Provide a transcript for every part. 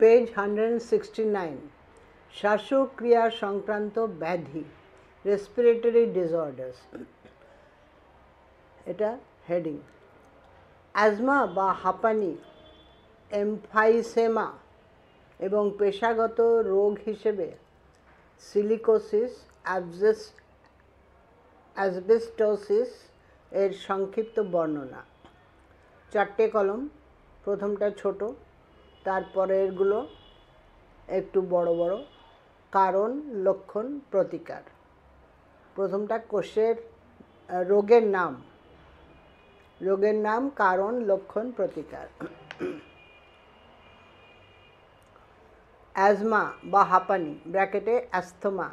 Page hundred sixty nine শ্বাসক্রিয়া সংক্রান্ত ব্যাধি রেসপিরেটরি ডিসঅর্ডার্স এটা হেডিং অ্যাজমা বা হাঁপানি এমফাইসেমা এবং পেশাগত রোগ হিসেবে সিলিকোসিস অ্যাবজেস অ্যাসবেস্টোসিস এর সংক্ষিপ্ত বর্ণনা চারটে কলম প্রথমটা ছোটো তারপরে এগুলো একটু বড় বড় কারণ লক্ষণ প্রতিকার প্রথমটা কোষের রোগের নাম রোগের নাম কারণ লক্ষণ প্রতিকার অ্যাজমা বা হাঁপানি ব্র্যাকেটে asthma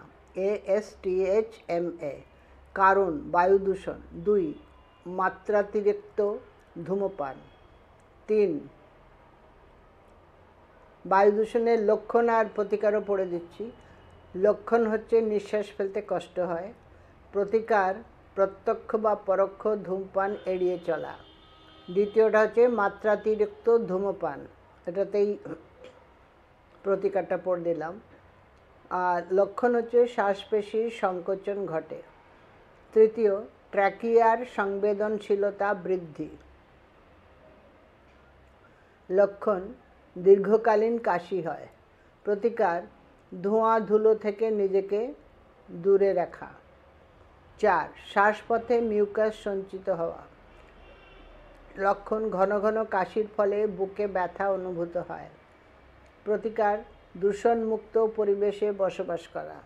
A S T H M A কারণ বায়ু দূষণ দুই মাত্রাতিরিক্ত ধূমপান তিন বায়ু দূষণের লক্ষণ আর প্রতিকারও পড়ে দিচ্ছি লক্ষণ হচ্ছে নিঃশ্বাস ফেলতে কষ্ট হয় প্রতিকার প্রত্যক্ষ বা পরোক্ষ ধূমপান এড়িয়ে চলা দ্বিতীয়টা হচ্ছে মাত্রাতিরিক্ত ধূমপান এটাতেই প্রতিকারটা পড়ে দিলাম আর লক্ষণ হচ্ছে শ্বাসপেশির সংকোচন ঘটে তৃতীয় ট্র্যাকিয়ার সংবেদনশীলতা বৃদ্ধি লক্ষণ দীর্ঘকালীন কাশি হয় প্রতিকার ধোঁয়া ধুলো থেকে নিজেকে দূরে রাখা চার শ্বাসপথে মিউকাস সঞ্চিত হওয়া লক্ষণ ঘন ঘন কাশির ফলে বুকে ব্যথা অনুভূত হয় প্রতিকার দূষণমুক্ত পরিবেশে বসবাস করা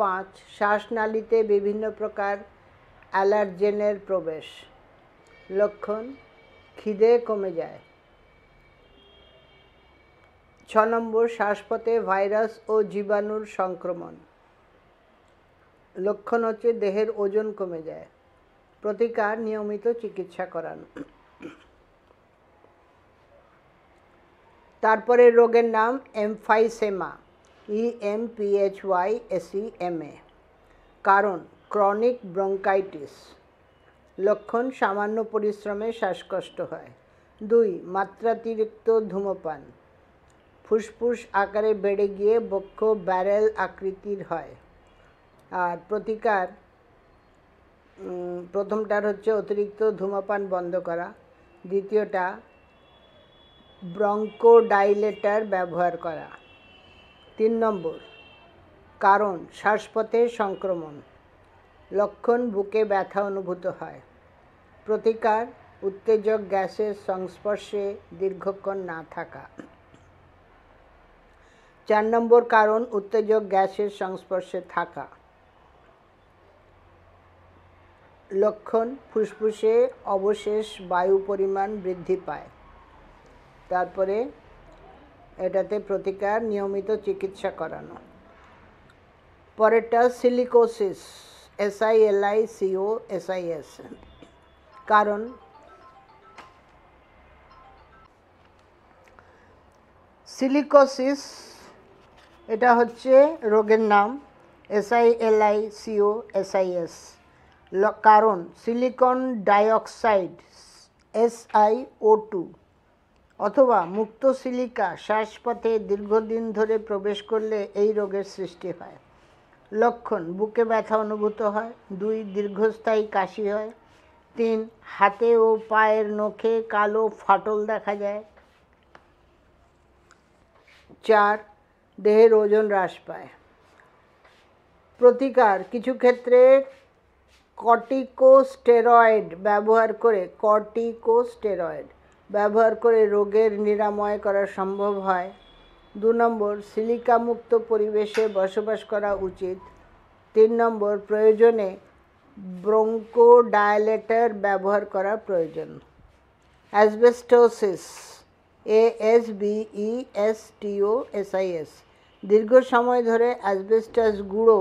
পাঁচ শ্বাসনালীতে বিভিন্ন প্রকার অ্যালার্জেনের প্রবেশ লক্ষণ খিদে কমে যায় ছ নম্বর শ্বাসপথে ভাইরাস ও জীবাণুর সংক্রমণ লক্ষণ হচ্ছে দেহের ওজন কমে যায় প্রতিকার নিয়মিত চিকিৎসা করানো তারপরে রোগের নাম emphysema E M P H Y S E M A কারণ ক্রনিক ব্রঙ্কাইটিস লক্ষণ সামান্য পরিশ্রমে শ্বাসকষ্ট হয় দুই মাত্রাতিরিক্ত ধূমপান ফুসফুস আকারে বেড়ে গিয়ে বক্ষ ব্যারেল আকৃতির হয় আর প্রতিকার প্রথমটার হচ্ছে অতিরিক্ত ধূমপান বন্ধ করা দ্বিতীয়টা ব্রঙ্কোডাইলেটার ব্যবহার করা তিন নম্বর কারণ শ্বাসপথে সংক্রমণ লক্ষণ বুকে ব্যথা অনুভূত হয় প্রতিকার উত্তেজক গ্যাসের সংস্পর্শে দীর্ঘক্ষণ না থাকা চার নম্বর কারণ উত্তেজক গ্যাসের সংস্পর্শে থাকা লক্ষণ ফুসফুসে অবশেষ বায়ু পরিমাণ বৃদ্ধি পায় তারপরে এটাতে প্রতিকার নিয়মিত চিকিৎসা করানো পরেরটা সিলিকোসিস এসআইএলআই সিও এসআইএস কারণ সিলিকোসিস এটা হচ্ছে রোগের নাম এসআই আই সিও এসআইএস কারণ silicon dioxide S I O two অথবা মুক্ত সিলিকা শ্বাসপথে দীর্ঘদিন ধরে প্রবেশ করলে এই রোগের সৃষ্টি হয় লক্ষণ বুকে ব্যথা অনুভূত হয় দুই দীর্ঘস্থায়ী কাশি হয় তিন হাতে ও পায়ের নখে কালো ফাটল দেখা যায় চার দেহের ওজন হ্রাস পায় প্রতিকার কিছু ক্ষেত্রে কর্টিকোস্টেরয়েড ব্যবহার করে কর্টিকোস্টেরয়েড ব্যবহার করে রোগের নিরাময় করা সম্ভব হয় দু নম্বর সিলিকামুক্ত পরিবেশে বসবাস করা উচিত তিন নম্বর প্রয়োজনে ব্রঙ্কোডায়ালেটার ব্যবহার করা প্রয়োজন asbestosis A S B E S T O S I S দীর্ঘ সময় ধরে অ্যাসবেস্টাস গুঁড়ো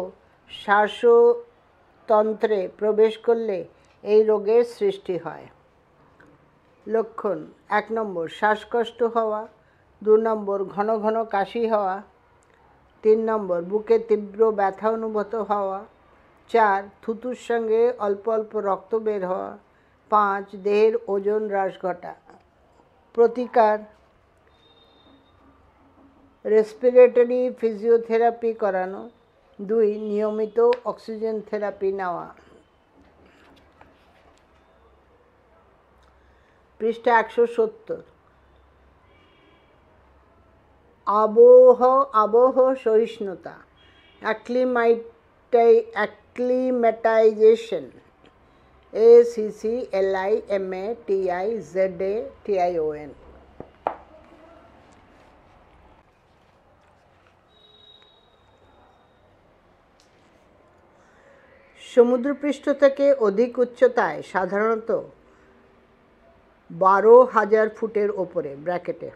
শ্বাসতন্ত্রে প্রবেশ করলে এই রোগের সৃষ্টি হয় লক্ষণ এক নম্বর শ্বাসকষ্ট হওয়া দু নম্বর ঘন ঘন কাশি হওয়া তিন নম্বর বুকে তীব্র ব্যথা অনুভূত হওয়া চার থুতুর সঙ্গে অল্প অল্প রক্ত বের হওয়া পাঁচ দেহের ওজন হ্রাস ঘটা প্রতিকার রেসপিরেটরি ফিজিওথেরাপি করানো দুই নিয়মিত অক্সিজেন থেরাপি নেওয়া পৃষ্ঠা একশো সত্তর আবহ আবহ সহিষ্ণুতা acclimati acclimatization A C C L I M A T I Z A T I O N সমুদ্রপৃষ্ঠ থেকে অধিক উচ্চতায় সাধারণত বারো হাজার ফুটের ওপরে ব্র্যাকেটে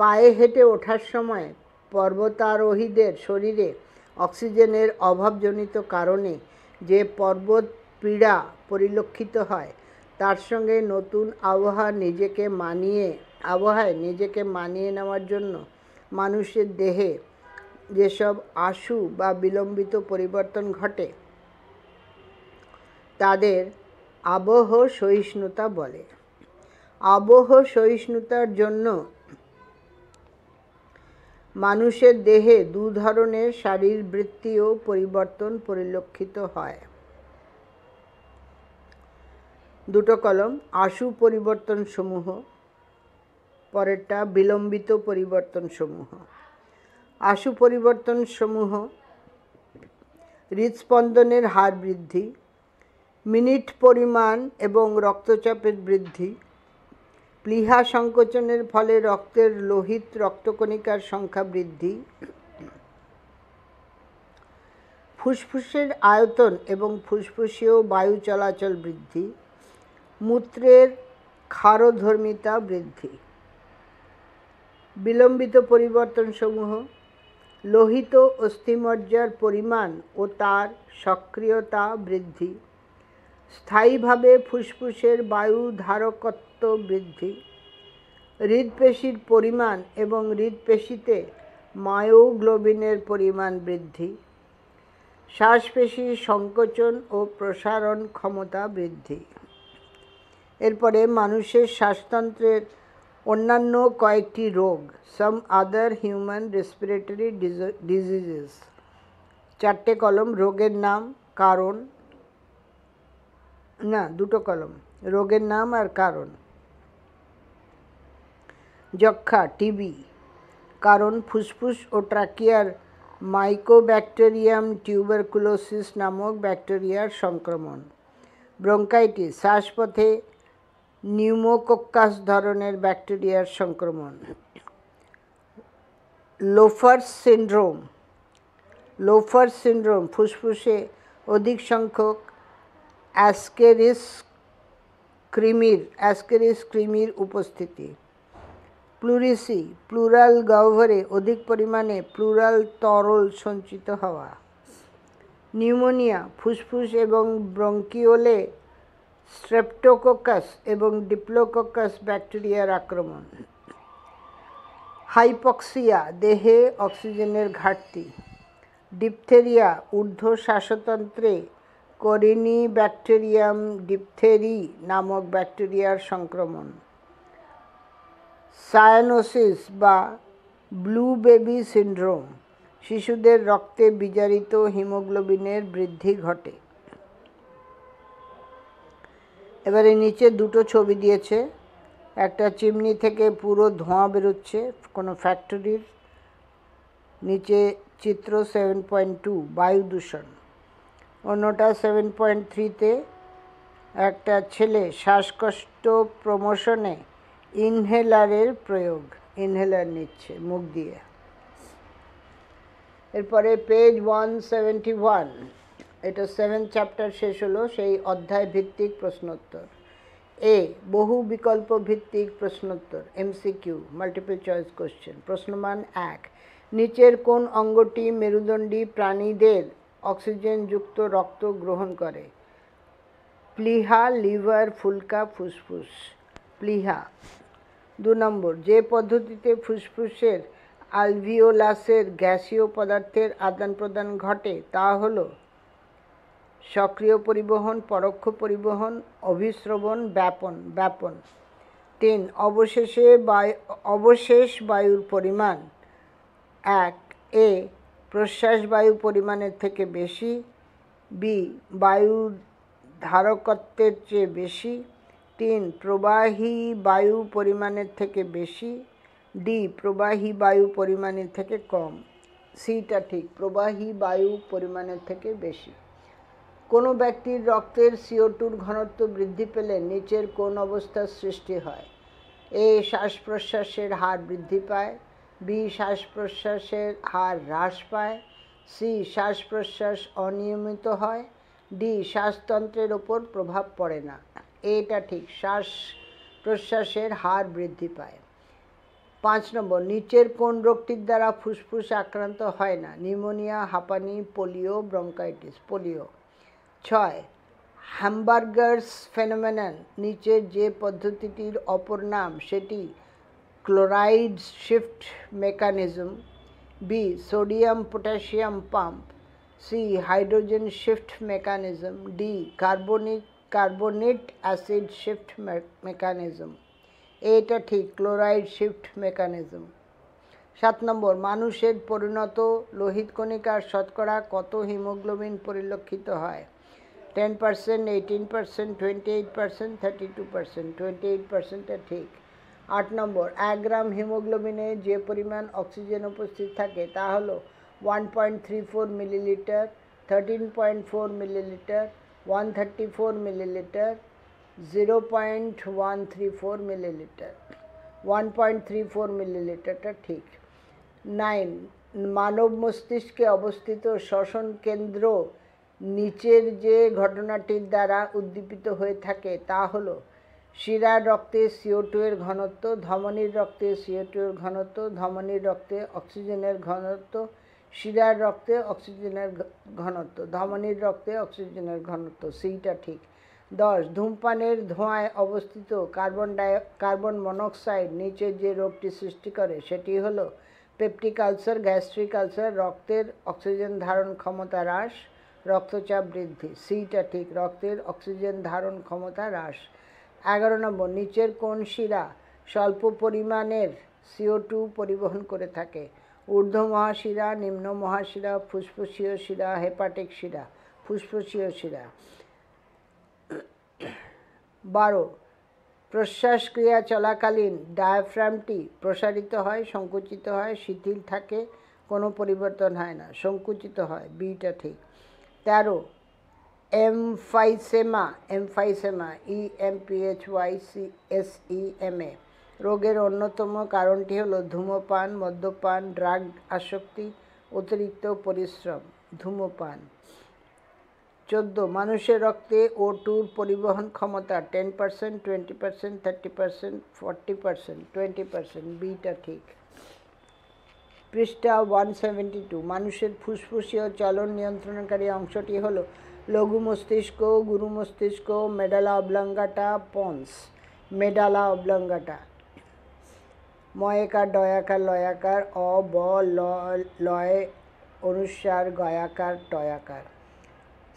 পায়ে হেঁটে ওঠার সময় পর্বতারোহীদের শরীরে অক্সিজেনের অভাবজনিত কারণে যে পর্বত পীড়া পরিলক্ষিত হয় তার সঙ্গে নতুন আবহাওয়া নিজেকে মানিয়ে আবহাওয়ায় নিজেকে মানিয়ে নেওয়ার জন্য মানুষের দেহে যেসব আশু বা বিলম্বিত পরিবর্তন ঘটে তাদের আবহ সহিষ্ণুতা বলে আবহ সহিষ্ণুতার জন্য মানুষের দেহে দু ধরনের ও পরিবর্তন পরিলক্ষিত হয় দুটো কলম আশু পরিবর্তন সমূহ পরেরটা বিলম্বিত পরিবর্তনসমূহ আশু পরিবর্তনসমূহ হৃদস্পন্দনের হার বৃদ্ধি মিনিট পরিমাণ এবং রক্তচাপের বৃদ্ধি প্লীহা সংকোচনের ফলে রক্তের লোহিত রক্তকণিকার সংখ্যা বৃদ্ধি ফুসফুসের আয়তন এবং ফুসফুসীয় বায়ু চলাচল বৃদ্ধি মূত্রের ক্ষারধর্মিতা বৃদ্ধি বিলম্বিত পরিবর্তনসমূহ লোহিত অস্থিমজ্জার পরিমাণ ও তার সক্রিয়তা বৃদ্ধি স্থায়ীভাবে ফুসফুসের বায়ু ধারকত্ব বৃদ্ধি হৃদপেশির পরিমাণ এবং হৃদপেশিতে মায়োগ্লোবিনের পরিমাণ বৃদ্ধি শ্বাসপেশির সংকোচন ও প্রসারণ ক্ষমতা বৃদ্ধি এরপরে মানুষের শ্বাসতন্ত্রের অন্যান্য কয়েকটি রোগ some other human respiratory diseases চারটে কলম রোগের নাম কারণ না দুটো কলম রোগের নাম আর কারণ যক্ষা টিবি কারণ ফুসফুস ও ট্রাকিয়ার মাইকোব্যাকটেরিয়াম টিউবারকুলোসিস নামক ব্যাকটেরিয়ার সংক্রমণ ব্রঙ্কাইটিস শ্বাসপথে নিউমোকোকাস ধরনের ব্যাকটেরিয়ার সংক্রমণ লোফার সিন্ড্রোম লোফার সিন্ড্রোম ফুসফুসে অধিক সংখ্যক অ্যাসকেরিস ক্রিমির অ্যাসকেরিস ক্রিমির উপস্থিতি প্লুরিসি প্লুরাল গহ্বরে অধিক পরিমাণে প্লুরাল তরল সঞ্চিত হওয়া নিউমোনিয়া ফুসফুস এবং ব্রঙ্কিওলে স্ট্রেপ্টোকোকাস এবং ডিপ্লোকোকাস ব্যাকটেরিয়ার আক্রমণ হাইপক্সিয়া দেহে অক্সিজেনের ঘাটতি ডিপথেরিয়া ঊর্ধ্ব শ্বাসতন্ত্রে করিনি ব্যাকটেরিয়াম ডিপথেরি নামক ব্যাকটেরিয়ার সংক্রমণ সায়ানোসিস বা ব্লু বেবি সিন্ড্রোম শিশুদের রক্তে বিজারিত হিমোগ্লোবিনের বৃদ্ধি ঘটে এবারে নিচে দুটো ছবি দিয়েছে একটা চিমনি থেকে পুরো ধোঁয়া বেরোচ্ছে কোনো ফ্যাক্টরির নিচে চিত্র সেভেন পয়েন্ট টু বায়ু দূষণ অন্যটা সেভেন পয়েন্ট থ্রিতে একটা ছেলে শ্বাসকষ্ট প্রমোশনে ইনহেলারের প্রয়োগ ইনহেলার নিচ্ছে মুখ দিয়ে এরপরে পেজ ওয়ান সেভেন্টি ওয়ান এটা সেভেন চ্যাপ্টার শেষ হলো সেই অধ্যায় ভিত্তিক প্রশ্নোত্তর এ বহু বিকল্প ভিত্তিক প্রশ্নোত্তর এমসিকিউ মাল্টিপল চয়েস কোশ্চেন প্রশ্নমান এক নিচের কোন অঙ্গটি মেরুদণ্ডী প্রাণীদের অক্সিজেনযুক্ত রক্ত গ্রহণ করে প্লিহা লিভার ফুলকা ফুসফুস প্লিহা দু নম্বর যে পদ্ধতিতে ফুসফুসের আলভিওলাসের গ্যাসীয় পদার্থের আদান প্রদান ঘটে তা হলো সক্রিয় পরিবহন পরোক্ষ পরিবহন অভিশ্রবণ ব্যাপন ব্যাপন তিন অবশেষে বায়ু অবশেষ বায়ুর পরিমাণ এক এ প্রশ্বাস বায়ু পরিমাণের থেকে বেশি বি বায়ুর ধারকত্বের চেয়ে বেশি তিন প্রবাহী বায়ু পরিমাণের থেকে বেশি ডি প্রবাহী বায়ু পরিমাণের থেকে কম সিটা ঠিক প্রবাহী বায়ু পরিমাণের থেকে বেশি কোনো ব্যক্তির রক্তের সিও টুর ঘনত্ব বৃদ্ধি পেলে নিচের কোন অবস্থার সৃষ্টি হয় এ শ্বাস প্রশ্বাসের হার বৃদ্ধি পায় বি শ্বাস প্রশ্বাসের হার হ্রাস পায় সি শ্বাস প্রশ্বাস অনিয়মিত হয় ডি শ্বাসতন্ত্রের ওপর প্রভাব পড়ে না এটা ঠিক শ্বাস প্রশ্বাসের হার বৃদ্ধি পায় পাঁচ নম্বর নিচের কোন রোগটির দ্বারা ফুসফুস আক্রান্ত হয় না নিউমোনিয়া হাঁপানি পোলিও ব্রঙ্কাইটিস পোলিও ছয় হ্যামবার্গার্স ফেনোমেনন নিচের যে পদ্ধতিটির অপর নাম সেটি chloride shift mechanism B sodium potassium pump C hydrogen shift mechanism D carbonic carbonate acid shift mechanism এটা ঠিক ক্লোরাইড শিফট মেকানিজম সাত নম্বর মানুষের পরিণত লোহিত কণিকার শতকরা কত হিমোগ্লোবিন পরিলক্ষিত হয় ten percent eighteen percent twenty eight percent thirty two percent twenty eight percent है ठीक आठ नम्बर ए ग्राम हिमोग्लोबिने जो परिमाण अक्सिजें उपस्थित था हलो one point three four millilitre thirteen point four millilitre one thirty four millilitre zero point one three four millilitre one point three four millilitre टा ठीक नाइन मानव मस्तिष्क अवस्थित श्वसन केंद्र নিচের যে ঘটনাটির দ্বারা উদ্দীপিত হয়ে থাকে তা হলো শিরার রক্তে সিও এর ঘনত্ব ধমনির রক্তে সিও এর ঘনত্ব ধমনির রক্তে অক্সিজেনের ঘনত্ব শিরার রক্তে অক্সিজেনের ঘনত্ব ধমনির রক্তে অক্সিজেনের ঘনত্ব সেইটা ঠিক দশ ধূমপানের ধোঁয়ায় অবস্থিত কার্বন ডাই কার্বন মনোক্সাইড নিচের যে রোগটি সৃষ্টি করে সেটি হলো পেপটিক আলসার গ্যাস্ট্রিক আলসার রক্তের অক্সিজেন ধারণ ক্ষমতা হ্রাস রক্তচাপ বৃদ্ধি সিটা ঠিক রক্তের অক্সিজেন ধারণ ক্ষমতা হ্রাস এগারো নম্বর নিচের কোন শিরা স্বল্প পরিমাণের সিও টু পরিবহন করে থাকে ঊর্ধ্ব মহাশিরা নিম্ন মহাশিরা ফুসফুসীয় শিরা হেপাটিক শিরা ফুসফুসীয় শিরা বারো প্রশ্বাসক্রিয়া চলাকালীন ডায়াফ্রামটি প্রসারিত হয় সংকুচিত হয় শিথিল থাকে কোনো পরিবর্তন হয় না সংকুচিত হয় বিটা ঠিক তেরো emphysema emphysema E M P H Y C S E M A রোগের অন্যতম কারণটি হল ধূমপান মদ্যপান ড্রাগ আসক্তি অতিরিক্ত পরিশ্রম ধূমপান চোদ্দো মানুষের রক্তে ও টুর পরিবহন ক্ষমতা ten percent twenty percent thirty percent forty percent twenty percent বিটা ঠিক পৃষ্ঠা ওয়ান সেভেন্টি টু মানুষের ফুসফুসি ও চলন নিয়ন্ত্রণকারী অংশটি হলো লঘু মস্তিষ্ক গুরু মস্তিষ্ক medulla oblongata pons medulla oblongata ময়াকার ডয়াকার লয়াকার অ ব লয় অনুসার গয়াকার টয়াকার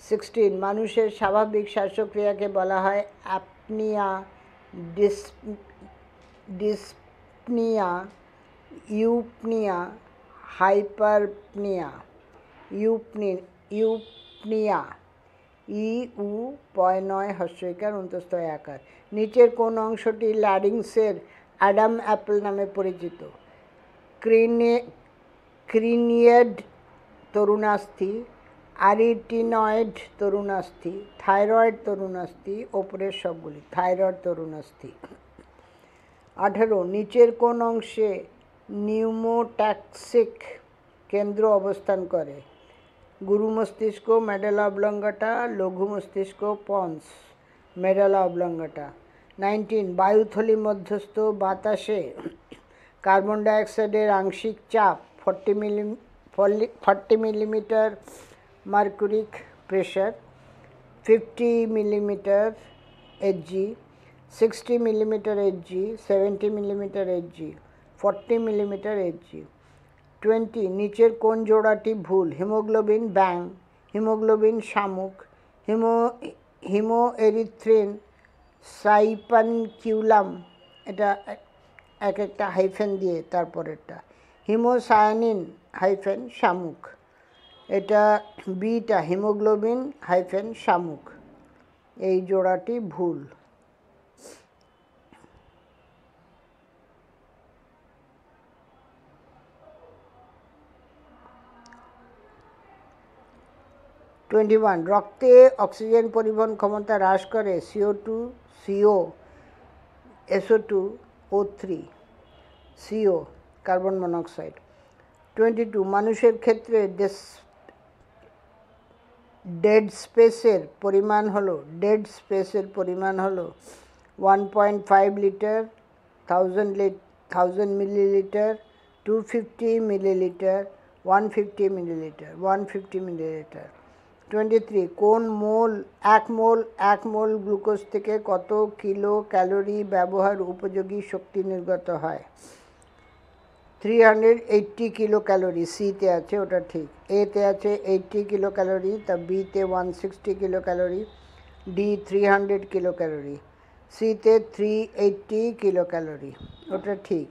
সিক্সটিন মানুষের স্বাভাবিক শ্বাসক্রিয়াকে বলা হয় apnoea dys dyspnoea eupnoea hyperpnoea ইউপনি ইউপনিয়া ই উ পয় নয় হস্রিকার অন্তস্থ আকার নিচের কোন অংশটি ল্যারিংসের অ্যাডাম অ্যাপেল নামে পরিচিত ক্রিনে ক্রিনিয়েড তরুণাস্থি আরিটিনয়েড তরুণাস্থি থাইরয়েড তরুণাস্থি ওপরের সবগুলি থাইরয়েড তরুণাস্থি আঠারো নিচের কোন অংশে নিউমোট্যাক্সিক কেন্দ্র অবস্থান করে গুরু মস্তিষ্ক মেডেলা অবলঙ্গাটা লঘু মস্তিষ্ক পন্স মেডেলা অবলঙ্গাটা নাইনটিন বায়ুথলি মধ্যস্থ বাতাসে কার্বন ডাইঅক্সাইডের আংশিক চাপ forty milli forty millimetre mercuric pressure fifty millimetre H G sixty millimetre H G seventy millimetre H G forty millimetre H G twenty নিচের কোন জোড়াটি ভুল হিমোগ্লোবিন ব্যাং হিমোগ্লোবিন শামুক হিমো হিমো এরিথ্রিন সাইপানকিউলাম এটা এক একটা হাইফেন দিয়ে তারপরেরটা হিমোসায়ানিন হাইফেন শামুক এটা বিটা হিমোগ্লোবিন হাইফেন শামুক এই জোড়াটি ভুল টোয়েন্টি ওয়ান রক্তে অক্সিজেন পরিবহন ক্ষমতা হ্রাস করে C O two C O S O two O three C O carbon monoxide twenty two মানুষের ক্ষেত্রে ডেস ডেড স্পেসের পরিমাণ হলো ডেড স্পেসের পরিমাণ হলো one point five litre thousand lit thousand millilitre two fifty millilitre one fifty millilitre one fifty millilitre twenty three কোন মোল এক মোল এক মোল গ্লুকোজ থেকে কত কিলো ক্যালোরি ব্যবহার উপযোগী শক্তি নির্গত হয় three hundred eighty kilo calorie সিতে আছে ওটা ঠিক এতে আছে এইট্টি কিলো ক্যালোরি তা বিতে one sixty kilo calorie D three hundred kilo calorie সিতে থ্রি এইট্টি কিলো ক্যালোরি ওটা ঠিক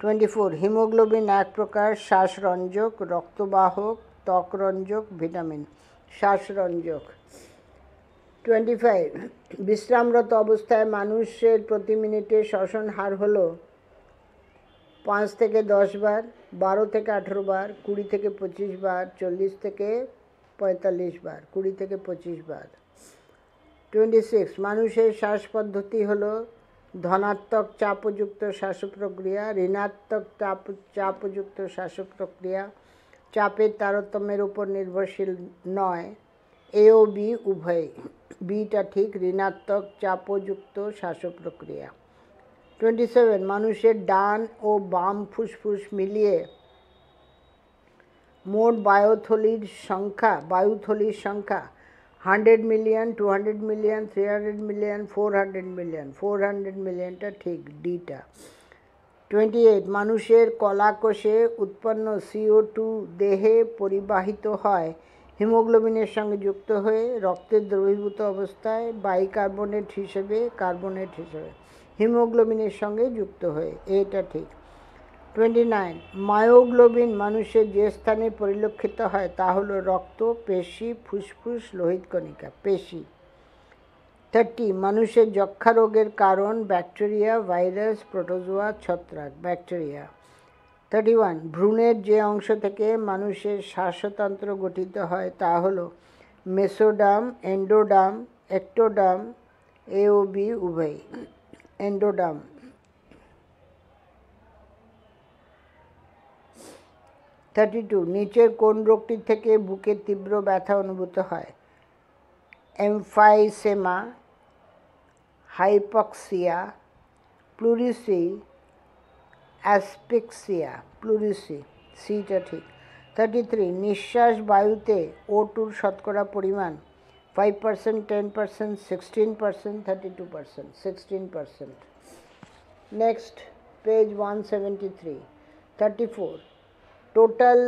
টোয়েন্টি ফোর হিমোগ্লোবিন এক প্রকার শ্বাসরঞ্জক রক্তবাহক ত্বকরঞ্জক ভিটামিন শ্বাসরঞ্জক টোয়েন্টি ফাইভ বিশ্রামরত অবস্থায় মানুষের প্রতি মিনিটে শ্বসন হার হল পাঁচ থেকে দশ বার বারো থেকে আঠেরো বার কুড়ি থেকে পঁচিশ বার চল্লিশ থেকে পঁয়তাল্লিশ বার কুড়ি থেকে পঁচিশ বার টোয়েন্টি সিক্স মানুষের শ্বাস পদ্ধতি হলো ধনাত্মক চাপযুক্ত শ্বাস প্রক্রিয়া ঋণাত্মক চাপ চাপযুক্ত শ্বাস প্রক্রিয়া চাপের তারতম্যের উপর নির্ভরশীল নয় এ ও বি উভয়ই বিটা ঠিক ঋণাত্মক চাপযুক্ত শ্বাস প্রক্রিয়া টোয়েন্টি সেভেন মানুষের ডান ও বাম ফুসফুস মিলিয়ে মোট বায়োথলির সংখ্যা বায়ুথলির সংখ্যা hundred million two hundred million three hundred million four hundred million four hundred মিলিয়নটা ঠিক ডিটা টোয়েন্টি এইট মানুষের কলাকোষে উৎপন্ন সিও টু দেহে পরিবাহিত হয় হিমোগ্লোবিনের সঙ্গে যুক্ত হয়ে রক্তের দ্রবীভূত অবস্থায় বাইকার্বনেট হিসেবে কার্বনেট হিসেবে হিমোগ্লোবিনের সঙ্গে যুক্ত হয়ে এটা ঠিক টোয়েন্টি নাইন মায়োগ্লোবিন মানুষের যে স্থানে পরিলক্ষিত হয় তা হলো রক্ত পেশি ফুসফুস লোহিত কণিকা পেশি থার্টি মানুষের যক্ষা রোগের কারণ ব্যাকটেরিয়া ভাইরাস প্রোটোজোয়া ছত্রাক ব্যাকটেরিয়া থার্টি ওয়ান ভ্রূণের যে অংশ থেকে মানুষের শ্বাসতন্ত্র গঠিত হয় তা হল মেসোডাম এন্ডোডাম একটোডাম এওবি উভয় এন্ডোডাম থার্টি টু নিচের কোন রোগটি থেকে বুকে তীব্র ব্যথা অনুভূত হয় emphysema hypoxia pleurisy asphyxia pleurisy সিটা ঠিক থার্টি থ্রি নিঃশ্বাস বায়ুতে ও টুর শতকরা পরিমাণ five percent ten percent sixteen percent thirty two percent sixteen percent next page one seventy three thirty four total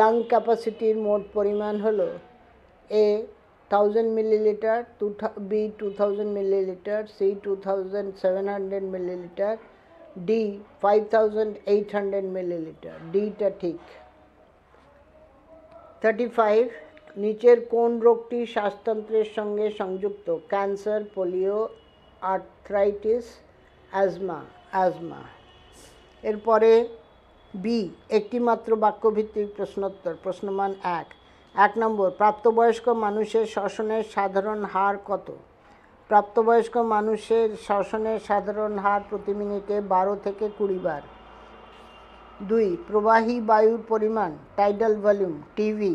lung ক্যাপাসিটির মোট পরিমাণ হল এ 1000 milliliter, 2, B 2000 milliliter, C 2700 milliliter, D 5800 milliliter. ডিটা ঠিক থার্টি ফাইভ নিচের কোন রোগটি শ্বাসতন্ত্রের সঙ্গে সংযুক্ত cancer polio arthritis asthma asthma এরপরে বি একটি মাত্র বাক্যভিত্তিক প্রশ্নোত্তর প্রশ্নমান এক এক নম্বর প্রাপ্তবয়স্ক মানুষের শ্বসনের সাধারণ হার কত প্রাপ্তবয়স্ক মানুষের শ্বসনের সাধারণ হার প্রতি মিনিটে বারো থেকে কুড়ি বার দুই প্রবাহী বায়ুর পরিমাণ টাইডাল ভলিউম টিভি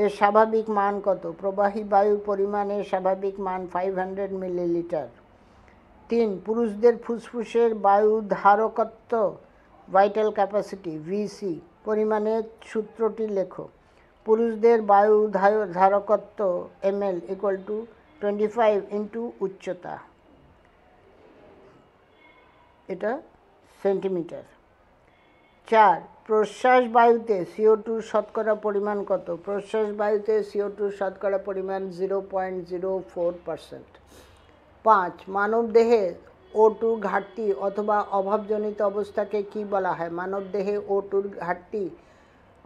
এর স্বাভাবিক মান কত প্রবাহী বায়ুর পরিমাণের স্বাভাবিক মান ফাইভ হান্ড্রেড মিলিলিটার তিন পুরুষদের ফুসফুসের বায়ু ধারকত্ব ভাইটাল ক্যাপাসিটি ভিসি পরিমাণের সূত্রটি লেখক পুরুষদের বায়ু ধারকত্ব M L equal to twenty five into উচ্চতা এটা সেন্টিমিটার চার প্রশ্বাস বায়ুতে সিও টুর শতকরা পরিমাণ কত প্রশ্বাস বায়ুতে সিও টুর শতকরা পরিমাণ zero point zero four percent পাঁচ মানবদেহে ও টুর ঘাটতি অথবা অভাবজনিত অবস্থাকে কি বলা হয় মানবদেহে ও টুর ঘাটতি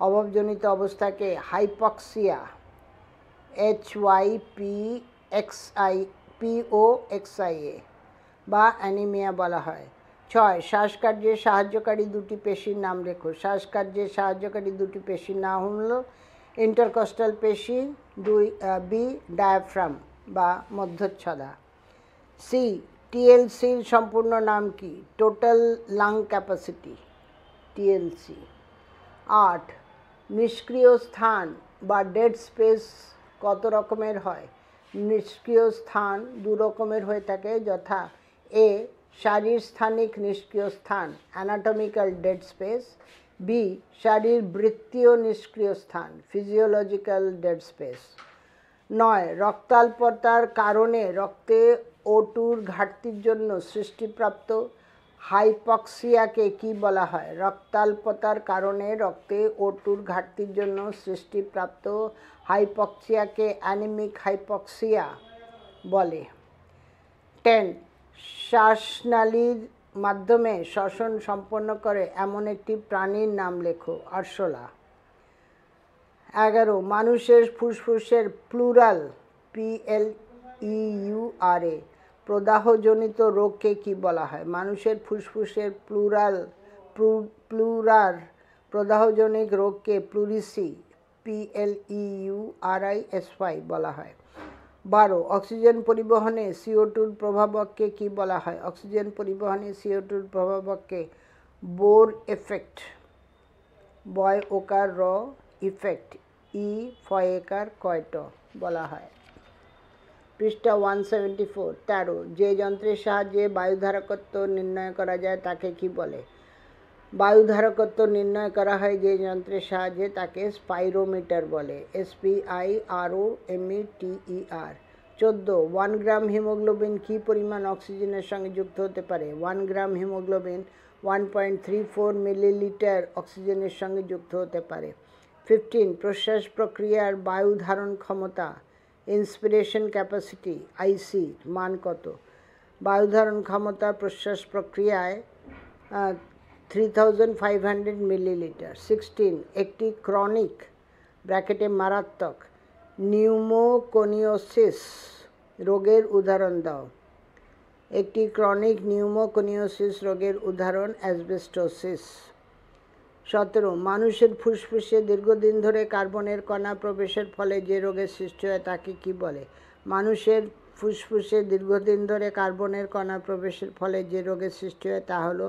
অভাবজনিত অবস্থাকে hypoxia H Y P X I P O X I A বা অ্যানিমিয়া বলা হয় ছয় শ্বাসকার্যে সাহায্যকারী দুটি পেশির নাম লেখো শ্বাসকার্যে সাহায্যকারী দুটি পেশির নাম হল ইন্টারকস্টাল পেশি দুই বি ডায়াফ্রাম বা মধ্যচ্ছদা সি টিএলসির সম্পূর্ণ নাম কি টোটাল লাং ক্যাপাসিটি টিএলসি আট নিষ্ক্রিয় স্থান বা ডেড স্পেস কত রকমের হয় নিষ্ক্রিয় স্থান দু রকমের হয়ে থাকে যথা এ শারীরস্থানিক নিষ্ক্রিয় স্থান অ্যানাটমিক্যাল ডেড স্পেস বি শারীর বৃত্তীয় নিষ্ক্রিয় স্থান ফিজিওলজিক্যাল ডেড স্পেস নয় রক্তাল্পতার কারণে রক্তে ওটুর ঘাটতির জন্য সৃষ্টিপ্রাপ্ত হাইপক্সিয়াকে কি বলা হয় রক্তাল্পতার কারণে রক্তে ওটুর ঘাটতির জন্য সৃষ্টিপ্রাপ্ত হাইপক্সিয়াকে অ্যানিমিক হাইপক্সিয়া বলে টেন শ্বাসনালীর মাধ্যমে শ্বসন সম্পন্ন করে এমন একটি প্রাণীর নাম লেখো আরশোলা এগারো মানুষের ফুসফুসের প্লুরাল পিএল ইউআরএ প্রদাহজনিত রোগকে কি বলা হয় মানুষের ফুসফুসের প্লুরাল প্লুরার প্রদাহজনিক রোগকে প্লুরিসি পিএলইউআরআইএসওয়াই e বলা হয় বারো অক্সিজেন পরিবহনে সিও টুর প্রভাবককে কি বলা হয় অক্সিজেন পরিবহনে সিও টুর প্রভাবককে বোর এফেক্ট বয় ওকার র ইফেক্ট ই ফয়েকার কয়ট বলা হয় পৃষ্ঠা ওয়ান সেভেন্টি ফোর তেরো যে যন্ত্রের সাহায্যে বায়ুধারকত্ব নির্ণয় করা যায় তাকে কি বলে বায়ুধারকত্ব নির্ণয় করা হয় যে যন্ত্রের সাহায্যে তাকে স্পাইরোমিটার বলে এসপিআই আরও এমই আর চোদ্দো ওয়ান গ্রাম হিমোগ্লোবিন কী পরিমাণ অক্সিজেনের সঙ্গে যুক্ত হতে পারে one gram haemoglobin one point three four millilitre অক্সিজেনের সঙ্গে যুক্ত হতে পারে ফিফটিন প্রশ্বাস প্রক্রিয়ার বায়ু ধারণ ক্ষমতা ইন্সপিরেশন ক্যাপাসিটি আইসি মান কত বায়ুধারণ ক্ষমতা প্রশ্বাস প্রক্রিয়ায় three thousand five hundred millilitre sixteen একটি ক্রনিক ব্র্যাকেটে মারাত্মক নিউমোকোনিওসিস রোগের উদাহরণ দাও একটি ক্রনিক নিউমোকোনিওসিস রোগের উদাহরণ অ্যাসবেস্টোসিস সতেরো মানুষের ফুসফুসে দীর্ঘদিন ধরে কার্বনের কণা প্রবেশের ফলে যে রোগের সৃষ্টি হয় তাকে কি বলে মানুষের ফুসফুসে দীর্ঘদিন ধরে কার্বনের কণা প্রবেশের ফলে যে রোগের সৃষ্টি হয় তা হলো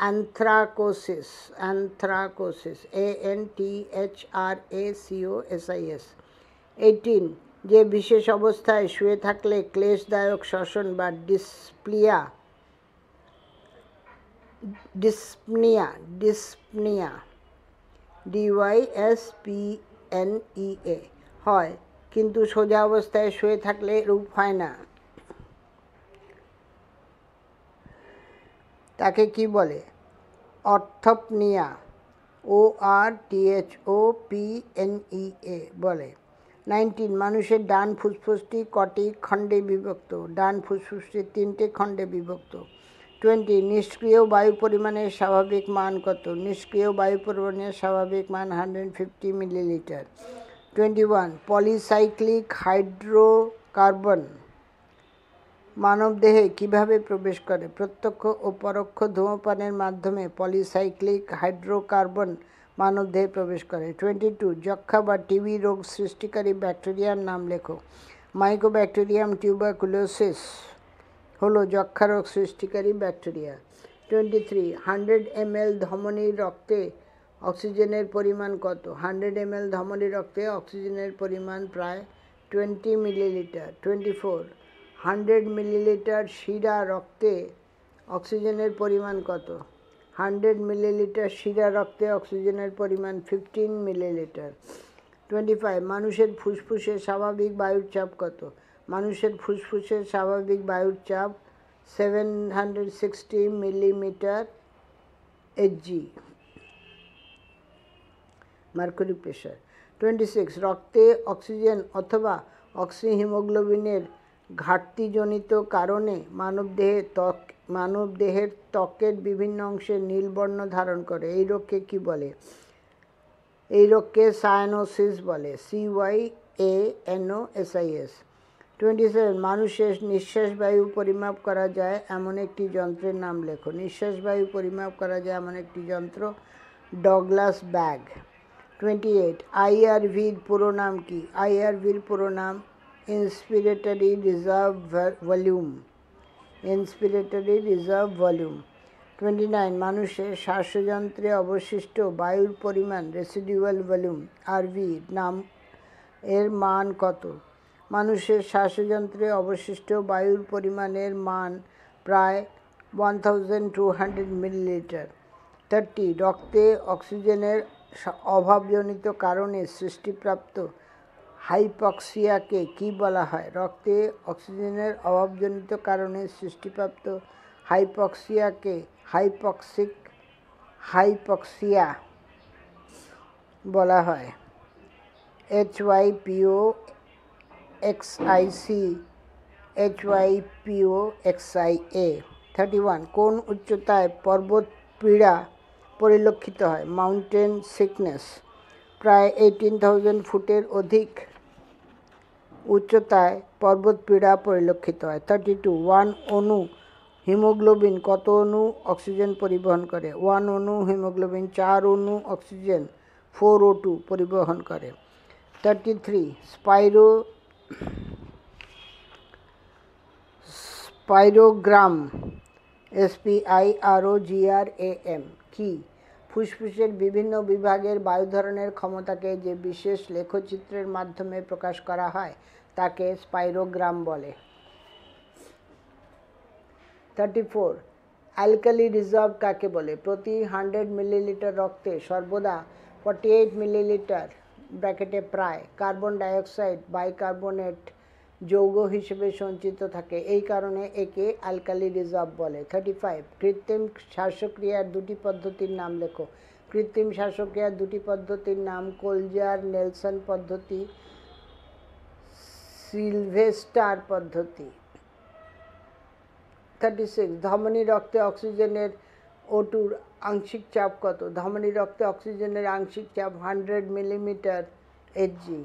anthracosis anthracosis A N T H R A C O S I S eighteen যে বিশেষ অবস্থায় শুয়ে থাকলে ক্লেশদায়ক শ্বসন বা ডিসপ্লিয়া dyspnea dyspnea ডিওয়াইএসপিএনইএ e হয় কিন্তু সোজা অবস্থায় শুয়ে থাকলে রূপ হয় না তাকে কি বলে orthopnoea O R T H O P N E A বলে নাইনটিন মানুষের ডান ফুসফুসটি কটি খণ্ডে বিভক্ত ডান ফুসফুসটি তিনটে খণ্ডে বিভক্ত টোয়েন্টি নিষ্ক্রিয় বায়ু পরিমাণের স্বাভাবিক মান কত নিষ্ক্রিয় বায়ু পরিমাণের স্বাভাবিক মান hundred fifty millilitre twenty one polycyclic hydrocarbon মানবদেহে কিভাবে প্রবেশ করে প্রত্যক্ষ ও পরোক্ষ ধূমপানের মাধ্যমে পলিসাইক্লিক হাইড্রোকার্বন মানবদেহে প্রবেশ করে টোয়েন্টি টু যক্ষা বা টিবি রোগ সৃষ্টিকারী ব্যাকটেরিয়ার নাম লেখো মাইকোব্যাকটেরিয়াম টিউবাকুলোসিস হলো যক্ষারোগ সৃষ্টিকারী bacteria twenty three hundred M L ধমনীর রক্তে অক্সিজেনের পরিমাণ কত হান্ড্রেড এম এল ধমনী রক্তে অক্সিজেনের পরিমাণ প্রায় twenty millilitre twenty four hundred millilitre শিরা রক্তে অক্সিজেনের পরিমাণ কত হান্ড্রেড মিলিলিটার শিরা রক্তে অক্সিজেনের পরিমাণ ফিফটিন মিলিলিটার টোয়েন্টি ফাইভ মানুষের ফুসফুসে স্বাভাবিক বায়ুর চাপ কত মানুষের ফুসফুসের স্বাভাবিক বায়ুর চাপ seven hundred sixty millimetre H G mercury pressure twenty six রক্তে অক্সিজেন অথবা অক্সিহিমোগ্লোবিনের ঘাটতিজনিত কারণে মানবদেহে ত্বক মানবদেহের ত্বকের বিভিন্ন অংশে নীলবর্ণ ধারণ করে এই রোগকে কি বলে এই রোগকে সায়ানোসিস বলে C Y A N O S I S twenty seven মানুষের নিঃশ্বাস বায়ু পরিমাপ করা যায় এমন একটি যন্ত্রের নাম লেখো নিঃশ্বাস বায়ু পরিমাপ করা যায় এমন একটি যন্ত্র ডগলাস ব্যাগ টোয়েন্টি এইট আইআরভির পুরো নাম কি আইআরভির পুরো নাম inspiratory reserve volume inspiratory reserve volume twenty nine মানুষের শ্বাসযন্ত্রে অবশিষ্ট বায়ুর পরিমাণ রেসিডিউয়াল ভলিউম আরভি নাম এর মান কত মানুষের শ্বাসযন্ত্রে অবশিষ্ট বায়ুর পরিমাণের মান প্রায় one thousand two hundred millilitre thirty রক্তে অক্সিজেনের অভাবজনিত কারণে সৃষ্টিপ্রাপ্ত হাইপক্সিয়াকে কি বলা হয় রক্তে অক্সিজেনের অভাবজনিত কারণে সৃষ্টিপ্রাপ্ত হাইপক্সিয়াকে হাইপক্সিক হাইপক্সিয়া বলা হয় H Y P O XIC HYPOXIA 31 কোন উচ্চতায় পর্বত পীড়া পরিলক্ষিত হয় মাউন্টেন সিকনেস প্রায় 18000 ফুটের অধিক উচ্চতায় পর্বত পীড়া পরিলক্ষিত হয় 32 1 অণু হিমোগ্লোবিন কত অণু অক্সিজেন পরিবহন করে 1 অণু হিমোগ্লোবিন 4 অণু অক্সিজেন 4 O2 পরিবহন করে 33 স্পাইরো স্পাইরোগ্রাম জিআরএএম কি ফুসফুসের বিভিন্ন বিভাগের বায়ু ধরনের ক্ষমতাকে যে বিশেষ লেখচিত্রের মাধ্যমে প্রকাশ করা হয় তাকে স্পাইরোগ্রাম বলে থার্টি ফোর অ্যালকালি রিজার্ভ কাকে বলে প্রতি হান্ড্রেড মিলিলিটার রক্তে সর্বদা ফর্টি এইট মিলিলিটার ব্র্যাকেটে প্রায় কার্বন ডাইঅক্সাইড বাইকার্বনেট যৌগ হিসেবে সঞ্চিত থাকে এই কারণে একে অ্যালকালি রিজার্ভ বলে থার্টি ফাইভ কৃত্রিম শ্বাসক্রিয়ার দুটি পদ্ধতির নাম লেখো কৃত্রিম শ্বাসক্রিয়ার দুটি পদ্ধতির নাম কোলজার নেলসন পদ্ধতি সিলভেস্টার পদ্ধতি থার্টি সিক্স ধমনী রক্তে অক্সিজেনের ওটুর আংশিক চাপ কত ধমনী রক্তে অক্সিজেনের আংশিক চাপ hundred millimetre G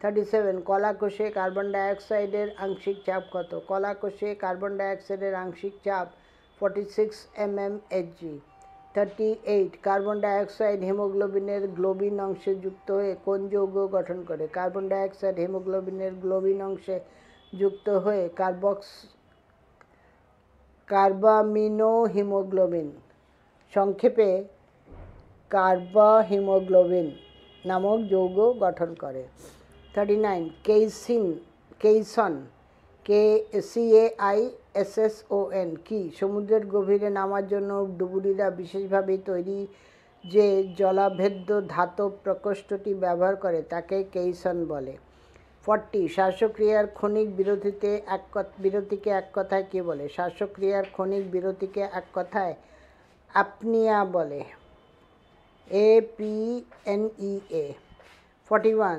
thirty seven কলাকোষে কার্বন ডাইঅক্সাইডের আংশিক চাপ কত কলাকোষে কার্বন ডাইঅক্সাইডের আংশিক চাপ forty six M H G thirty eight carbon dioxide হিমোগ্লোবিনের গ্লোবিন অংশে যুক্ত হয়ে কোন যৌগ গঠন করে কার্বন ডাইঅক্সাইড হিমোগ্লোবিনের গ্লোবিন অংশে যুক্ত হয়ে কার্বক্স কার্বামিনো হিমোগ্লোবিন সংক্ষেপে কার্বহিমোগ্লোবিন নামক যৌগ গঠন করে থার্টি নাইন কেইসিন কেইসন কে সিএআই এন কি সমুদ্রের গভীরে নামার জন্য ডুবুরিরা বিশেষভাবে তৈরি যে জলাভেদ্য ধাতব প্রকোষ্ঠটি ব্যবহার করে তাকে কেইসন বলে ফর্টি শ্বাসক্রিয়ার ক্ষণিক বিরতিতে এক বিরতিকে এক কথায় কী বলে শ্বাসক্রিয়ার ক্ষণিক বিরতিকে এক কথায় আপনিয়া বলে A P N E A forty one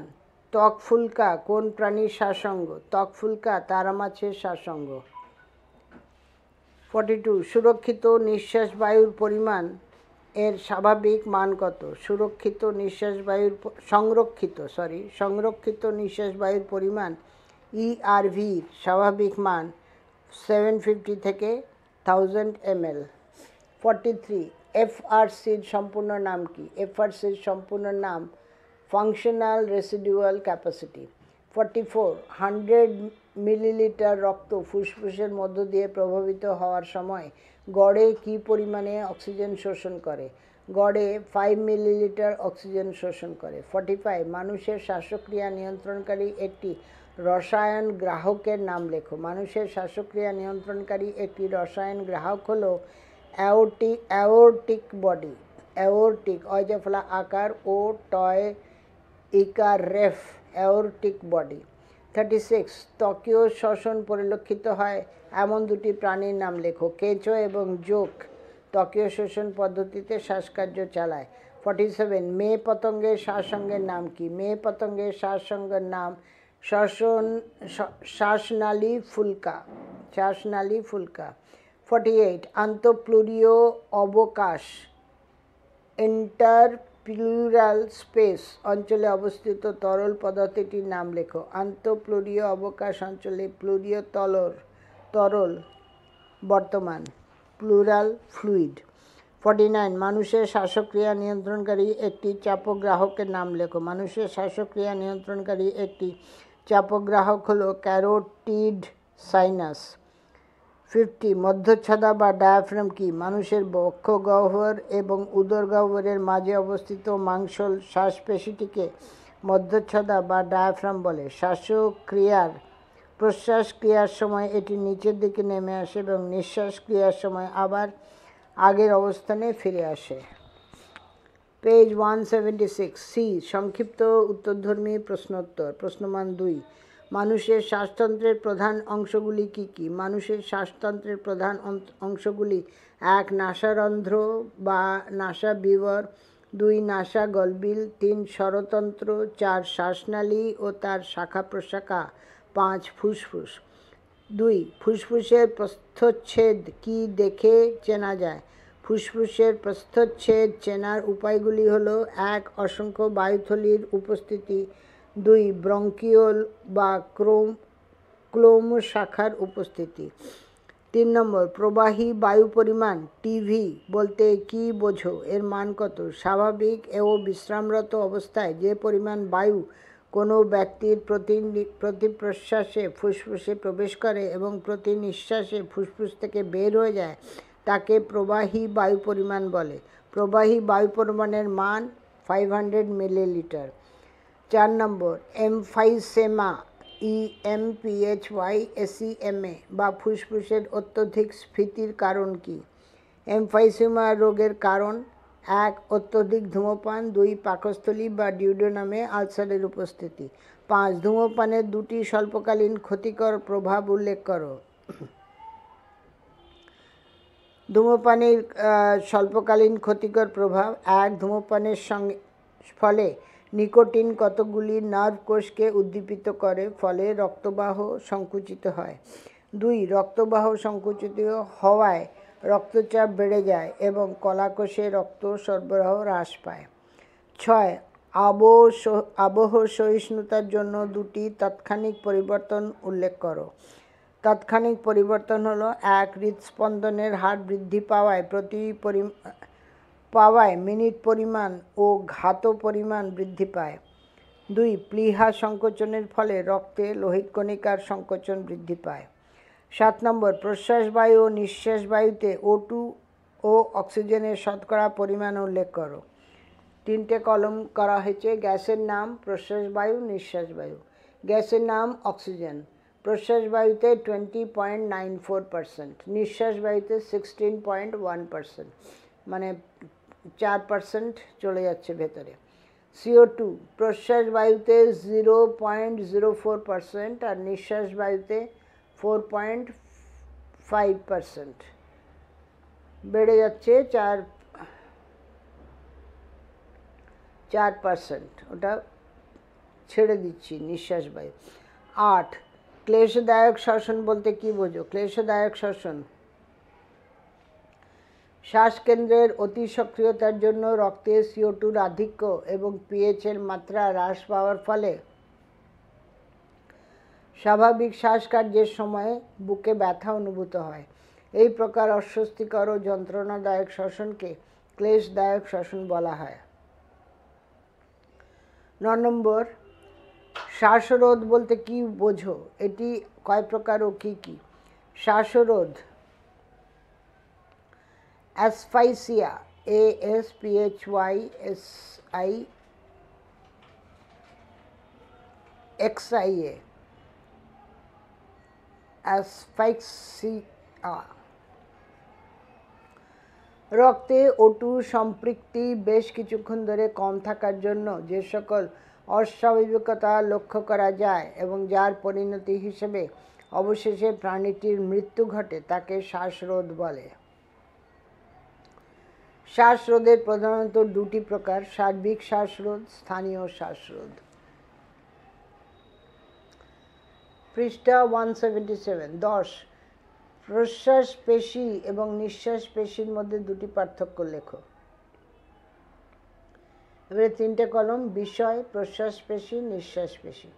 ত্বক ফুলকা কোন প্রাণীর সাসঙ্গ ত্বক ফুলকা তারা মাছের সাসঙ্গ ফর্টি টু সুরক্ষিত নিঃশ্বাস বায়ুর পরিমাণ এর স্বাভাবিক মান কত সুরক্ষিত নিঃশ্বাস বায়ুর সংরক্ষিত সরি সংরক্ষিত নিঃশ্বাস বায়ুর পরিমাণ ইআরভির e স্বাভাবিক মান সেভেন ফিফটি থেকে থাউজেন্ড এল ফর্টি থ্রি এফআরসির সম্পূর্ণ নাম কি এফআরসির সম্পূর্ণ নাম functional residual capacity forty four hundred millilitre রক্ত ফুসফুসের মধ্য দিয়ে প্রভাবিত হওয়ার সময় গড়ে কি পরিমাণে অক্সিজেন শোষণ করে গড়ে ফাইভ মিলিলিটার অক্সিজেন শোষণ করে ফর্টি ফাইভ মানুষের শ্বাসক্রিয়া নিয়ন্ত্রণকারী একটি রসায়ন গ্রাহকের নাম লেখো মানুষের শ্বাসক্রিয়া নিয়ন্ত্রণকারী একটি রসায়ন গ্রাহক হলো অ্যাওটিক অ্যাওরটিক বডি অ্যাওরটিক অয় আকার ও টয় ইকার রেফ অ্যাওটিক বডি থার্টি সিক্স ত্বকীয় শ্বসন পরিলক্ষিত হয় এমন দুটি প্রাণীর নাম লেখো কেঁচো এবং জোক ত্বকীয় শোষণ পদ্ধতিতে শ্বাসকার্য চালায় ফর্টি সেভেন মেয়ে পতঙ্গের শ্বাসঙ্গের নাম কি মেয়ে পতঙ্গের শ্বাসঙ্গের নাম শ্বাসন শ্বাসনালী ফুলকা শ্বাসনালী ফুলকা এইট আন্তঃপ্লুরীয় অবকাশ এন্টারপ্লুরাল স্পেস অঞ্চলে অবস্থিত তরল পদার্থটির নাম লেখো আন্তঃপ্লুরীয় অবকাশ অঞ্চলে প্লুরীয় তলর তরল বর্তমান প্লুরাল ফ্লুইড ফর্টি নাইন মানুষের শ্বাসক্রিয়া নিয়ন্ত্রণকারী একটি চাপগ্রাহকের নাম লেখো মানুষের শ্বাসক্রিয়া নিয়ন্ত্রণকারী একটি চাপগ্রাহক হল ক্যারোটিড সাইনাস ফিফটি মধ্যচ্ছদা বা ডায়াফ্রাম কি মানুষের বক্ষ গহ্বর এবং উদর গহ্বরের মাঝে অবস্থিত মাংসল শ্বাসপেশিটিকে মধ্যচ্ছদা বা ডায়াফ্রাম বলে শ্বাসক্রিয়ার প্রশ্বাস ক্রিয়ার সময় এটি নিচের দিকে নেমে আসে এবং নিঃশ্বাস ক্রিয়ার সময় আবার আগের অবস্থানে ফিরে আসে page one seventy six C সংক্ষিপ্ত উত্তরধর্মী প্রশ্নোত্তর প্রশ্নমান দুই মানুষের শ্বাসতন্ত্রের প্রধান অংশগুলি কি কি মানুষের শ্বাসতন্ত্রের প্রধান অংশগুলি এক নাসারন্ধ্র বা নাসা বিবর দুই নাসা গলবিল তিন স্বরতন্ত্র চার শ্বাসনালী ও তার শাখা প্রশাখা পাঁচ ফুসফুস দুই ফুসফুসের প্রস্থচ্ছেদ কি দেখে চেনা যায় ফুসফুসের প্রস্থচ্ছেদ চেনার উপায়গুলি হলো এক অসংখ্য বায়ুথলির উপস্থিতি দুই ব্রঙ্কিওল বা ক্রোম ক্লোম শাখার উপস্থিতি তিন নম্বর প্রবাহী বায়ু পরিমাণ টিভি বলতে কি বোঝো এর মান কত স্বাভাবিক ও বিশ্রামরত অবস্থায় যে পরিমাণ বায়ু কোনো ব্যক্তির প্রতি প্রতি প্রশ্বাসে ফুসফুসে প্রবেশ করে এবং প্রতি নিঃশ্বাসে ফুসফুস থেকে বের হয়ে যায় তাকে প্রবাহী বায়ু পরিমাণ বলে প্রবাহী বায়ু পরিমাণের মান ফাইভ হান্ড্রেড মিলিলিটার চার নম্বর emphysema E M P H Y S E M A বা ফুসফুসের অত্যধিক স্ফীতির কারণ কি এমফাইসেমা রোগের কারণ এক অত্যধিক ধূমপান দুই পাকস্থলী বা ডিউডোনামে আলসারের উপস্থিতি পাঁচ ধূমপানের দুটি স্বল্পকালীন ক্ষতিকর প্রভাব উল্লেখ করো ধূমপানের স্বল্পকালীন ক্ষতিকর প্রভাব এক ধূমপানের সঙ্গে ফলে নিকোটিন কতগুলি নার্ভ কোষকে উদ্দীপিত করে ফলে রক্তবাহ সংকুচিত হয় দুই রক্তবাহ সংকুচিত হওয়ায় রক্তচাপ বেড়ে যায় এবং কলাকোষে রক্ত সরবরাহ হ্রাস পায় ছয় আবহ আবহ সহিষ্ণুতার জন্য দুটি তাৎক্ষণিক পরিবর্তন উল্লেখ করো তাৎক্ষণিক পরিবর্তন হলো এক হৃদস্পন্দনের হার বৃদ্ধি পাওয়ায় প্রতি পরি পাওয়ায় মিনিট পরিমাণ ও ঘাত পরিমাণ বৃদ্ধি পায় দুই প্লিহা সংকোচনের ফলে রক্তে লোহিত কণিকার সংকোচন বৃদ্ধি পায় সাত নম্বর প্রশ্বাস বায়ু ও নিঃশ্বাস বায়ুতে ও টু ও অক্সিজেনের শতকরা পরিমাণ উল্লেখ করো তিনটে কলম করা হয়েছে গ্যাসের নাম প্রশ্বাস বায়ু নিঃশ্বাস বায়ু গ্যাসের নাম অক্সিজেন প্রশ্বাস বায়ুতে twenty point nine four percent নিঃশ্বাস বায়ুতে সিক্সটিন পয়েন্ট ওয়ান পার্সেন্ট মানে চার পার্সেন্ট চলে যাচ্ছে ভেতরে সিও টু প্রশ্বাস বায়ুতে zero point zero four percent আর নিঃশ্বাস বায়ুতে ফোর পয়েন্ট ফাইভ পার্সেন্ট বেড়ে যাচ্ছে চার চার পার্সেন্ট ওটা ছেড়ে দিচ্ছি নিঃশ্বাস বায়ু আট ক্লেশদায়ক শ্বসন বলতে কী বোঝো ক্লেশদায়ক শ্বসন শ্বাসকেন্দ্রের অতি সক্রিয়তার জন্য রক্তে সিও টুর আধিক্য এবং পিএইচের মাত্রা হ্রাস পাওয়ার ফলে স্বাভাবিক শ্বাসকার্যের সময়ে বুকে ব্যথা অনুভূত হয় এই প্রকার অস্বস্তিকর ও যন্ত্রণাদায়ক শ্বসনকে ক্লেশদায়ক শ্বসন বলা হয় ন নম্বর শ্বাসরোধ বলতে কি বোঝো এটি কয় প্রকার ও কী কী শ্বাসরোধ asphyxia A S P H Y S I X I A অ্যাসফাইক্সিয়া রক্তে ওটু সম্পৃক্তি বেশ কিছুক্ষণ ধরে কম থাকার জন্য যে সকল অস্বাভাবিকতা লক্ষ্য করা যায় এবং যার পরিণতি হিসেবে অবশেষে প্রাণীটির মৃত্যু ঘটে তাকে শ্বাসরোধ বলে শ্বাসরোধের প্রধানত দুটি প্রকার সার্বিক শ্বাসরোধ স্থানীয় শ্বাসরোধ পৃষ্ঠা ওয়ান সেভেন্টি সেভেন দশ প্রশ্বাস পেশি এবং নিঃশ্বাস পেশির মধ্যে দুটি পার্থক্য লেখো এবারে তিনটে কলম বিষয় প্রশ্বাস পেশি নিঃশ্বাস পেশি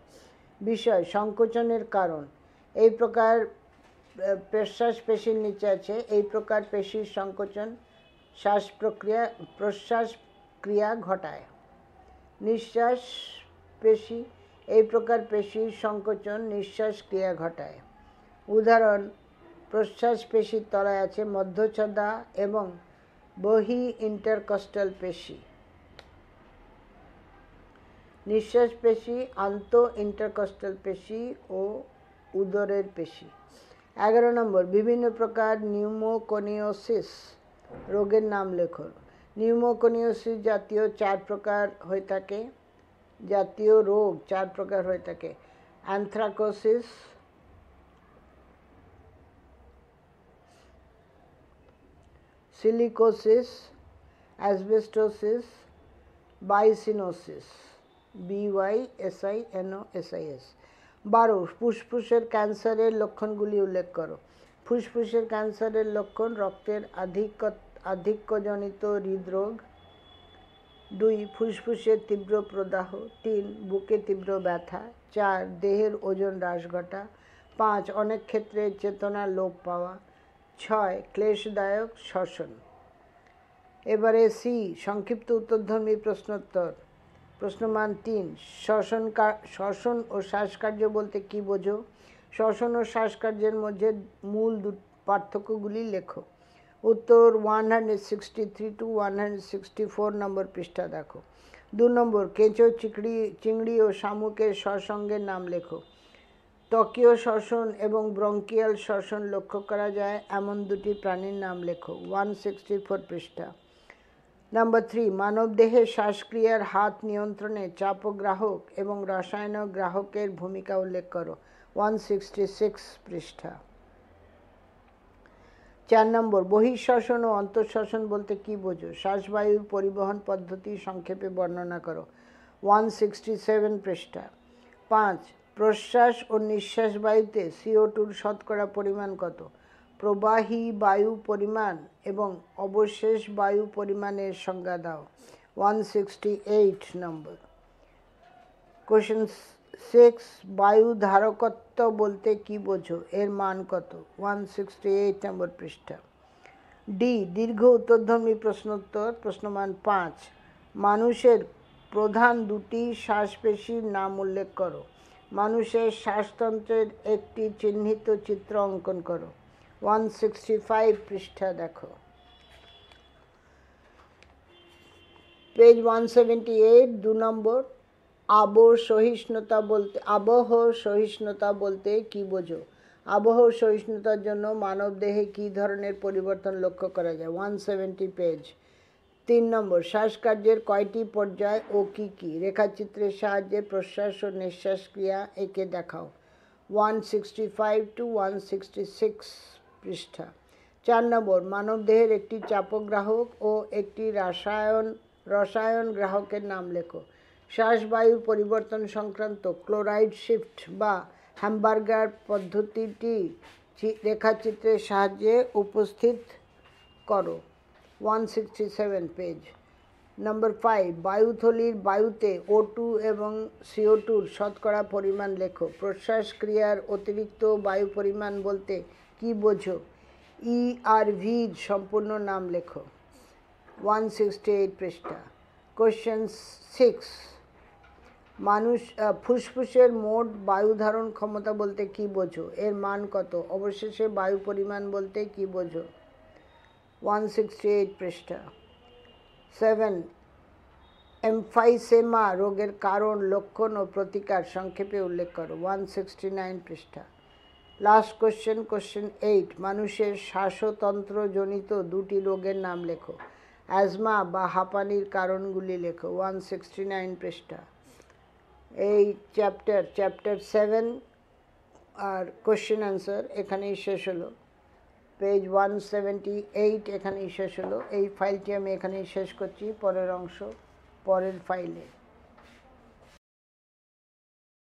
বিষয় সংকোচনের কারণ এই প্রকার প্রশ্বাস পেশির নিচে আছে এই প্রকার পেশির সংকোচন শ্বাস প্রক্রিয়া প্রশ্বাস ক্রিয়া ঘটায় নিঃশ্বাস পেশি এই প্রকার পেশির সংকোচন নিঃশ্বাস ক্রিয়া ঘটায় উদাহরণ প্রশ্বাস পেশির তলায় আছে মধ্যচ্ছদা এবং বহি ইন্টারকস্টাল পেশি নিঃশ্বাস পেশি আন্ত ইন্টারকস্টাল পেশি ও উদরের পেশি এগারো নম্বর বিভিন্ন প্রকার নিউমোকোনিওসিস রোগের নাম লেখো নিউমোকোনিওসিস জাতীয় চার প্রকার হয়ে থাকে জাতীয় রোগ চার প্রকার হয়ে থাকে anthracosis silicosis asbestosis byssinosis B Y S I N O S I S বারো ফুসফুসের ক্যান্সারের লক্ষণগুলি উল্লেখ করো ফুসফুসের ক্যান্সারের লক্ষণ রক্তের আধিক্য আধিক্যজনিত হৃদরোগ দুই ফুসফুসের তীব্র প্রদাহ তিন বুকে তীব্র ব্যথা চার দেহের ওজন হ্রাস ঘটা পাঁচ অনেক ক্ষেত্রে চেতনা লোপ পাওয়া ছয় ক্লেশদায়ক শ্বসন এবারে সি সংক্ষিপ্ত উত্তরধর্মী প্রশ্নোত্তর প্রশ্নমান তিন শ্বসন শ্বসন ও শ্বাসকার্য বলতে কী বোঝো শ্বসন ও শ্বাসকার্যের মধ্যে মূল দু পার্থক্যগুলি লেখো উত্তর one hundred sixty three two one hundred sixty four নম্বর পৃষ্ঠা দেখো দু নম্বর কেঁচো চিকড়ি চিংড়ি ও শামুকের সসঙ্গের নাম লেখো ত্বকীয় শ্বসন এবং ব্রঙ্কিয়াল শ্বসন লক্ষ্য করা যায় এমন দুটি প্রাণীর নাম লেখো ওয়ান সিক্সটি ফোর পৃষ্ঠা নাম্বার থ্রি মানবদেহে শ্বাসক্রিয়ার হাত নিয়ন্ত্রণে চাপ গ্রাহক এবং রসায়ন গ্রাহকের ভূমিকা উল্লেখ করো ওয়ান পৃষ্ঠা চার নম্বর বহিঃশ্বাসন ও অন্তঃশ্বাসন বলতে কি বোঝো শ্বাসবায়ুর পরিবহন পদ্ধতি সংক্ষেপে বর্ণনা করো ওয়ান সিক্সটি সেভেন পৃষ্ঠা পাঁচ প্রশ্বাস ও নিঃশ্বাস বায়ুতে সিও টুর শতকরা পরিমাণ কত প্রবাহী বায়ু পরিমাণ এবং অবশেষ বায়ু পরিমাণের সংজ্ঞা দাও ওয়ান সিক্সটি এইট নম্বর কোশ্চেন্স সেক্স বায়ু ধারকত্ব বলতে কি বোঝো এর মান কত ওয়ান সিক্সটি এইট নম্বর পৃষ্ঠা ডি দীর্ঘ উত্তরধর্মী প্রশ্নোত্তর প্রশ্নমান পাঁচ মানুষের প্রধান দুটি শ্বাসপেশির নাম উল্লেখ করো মানুষের শ্বাসতন্ত্রের একটি চিহ্নিত চিত্র অঙ্কন করো ওয়ান সিক্সটি ফাইভ পৃষ্ঠা দেখো পেজ ওয়ান সেভেন্টি এইট দু নম্বর আবহ সহিষ্ণুতা বলতে আবহ সহিষ্ণুতা বলতে কি বোঝো আবহ সহিষ্ণুতার জন্য মানব দেহে কী ধরনের পরিবর্তন লক্ষ্য করা যায় ওয়ান সেভেন্টি পেজ তিন নম্বর শ্বাসকার্যের কয়টি পর্যায় ও কি কি রেখাচিত্রের সাহায্যে প্রশ্বাস ও নিঃশ্বাস ক্রিয়া একে দেখাও one sixty five two one sixty six পৃষ্ঠা চার নম্বর মানবদেহের একটি চাপগ্রাহক ও একটি রাসায়ন রসায়ন গ্রাহকের নাম লেখো শ্বাসবায়ুর পরিবর্তন সংক্রান্ত ক্লোরাইড শিফট বা হ্যামবার্গার পদ্ধতিটি রেখাচিত্রের সাহায্যে উপস্থিত করো ওয়ান সিক্সটি সেভেন পেজ নম্বর ফাইভ বায়ুথলির বায়ুতে ও টু এবং সিও টুর শতকরা পরিমাণ লেখো প্রশ্বাস ক্রিয়ার অতিরিক্ত বায়ু পরিমাণ বলতে কি বোঝো ই আর ভি সম্পূর্ণ নাম লেখো ওয়ান সিক্সটি এইট পৃষ্ঠা কোশ্চেন সিক্স মানুষ ফুসফুসের মোট বায়ু ধারণ ক্ষমতা বলতে কি বোঝো এর মান কত অবশেষে বায়ু পরিমাণ বলতে কি বোঝো ওয়ান সিক্সটি এইট পৃষ্ঠা সেভেন এমফাইসেমা রোগের কারণ লক্ষণ ও প্রতিকার সংক্ষেপে উল্লেখ করো ওয়ান সিক্সটি নাইন পৃষ্ঠা লাস্ট কোশ্চেন কোশ্চেন এইট মানুষের শ্বাসতন্ত্রজনিত দুটি রোগের নাম লেখো অ্যাজমা বা হাঁপানির কারণগুলি লেখো ওয়ান সিক্সটি নাইন পৃষ্ঠা এই চ্যাপ্টার চ্যাপ্টার সেভেন আর কোশ্চেন অ্যান্সার এখানেই শেষ হলো পেজ ওয়ান সেভেন্টি এইট এখানেই শেষ হলো এই ফাইলটি আমি এখানেই শেষ করছি পরের অংশ পরের ফাইলে